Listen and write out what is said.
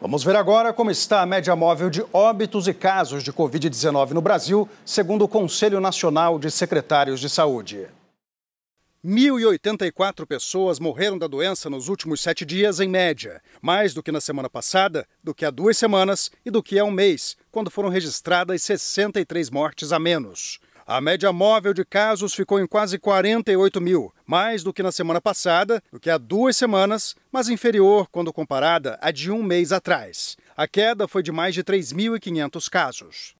Vamos ver agora como está a média móvel de óbitos e casos de Covid-19 no Brasil, segundo o Conselho Nacional de Secretários de Saúde. 1.084 pessoas morreram da doença nos últimos sete dias, em média, mais do que na semana passada, do que há duas semanas e do que há um mês, quando foram registradas 63 mortes a menos. A média móvel de casos ficou em quase 48 mil, mais do que na semana passada, do que há duas semanas, mas inferior quando comparada à de um mês atrás. A queda foi de mais de 3.500 casos.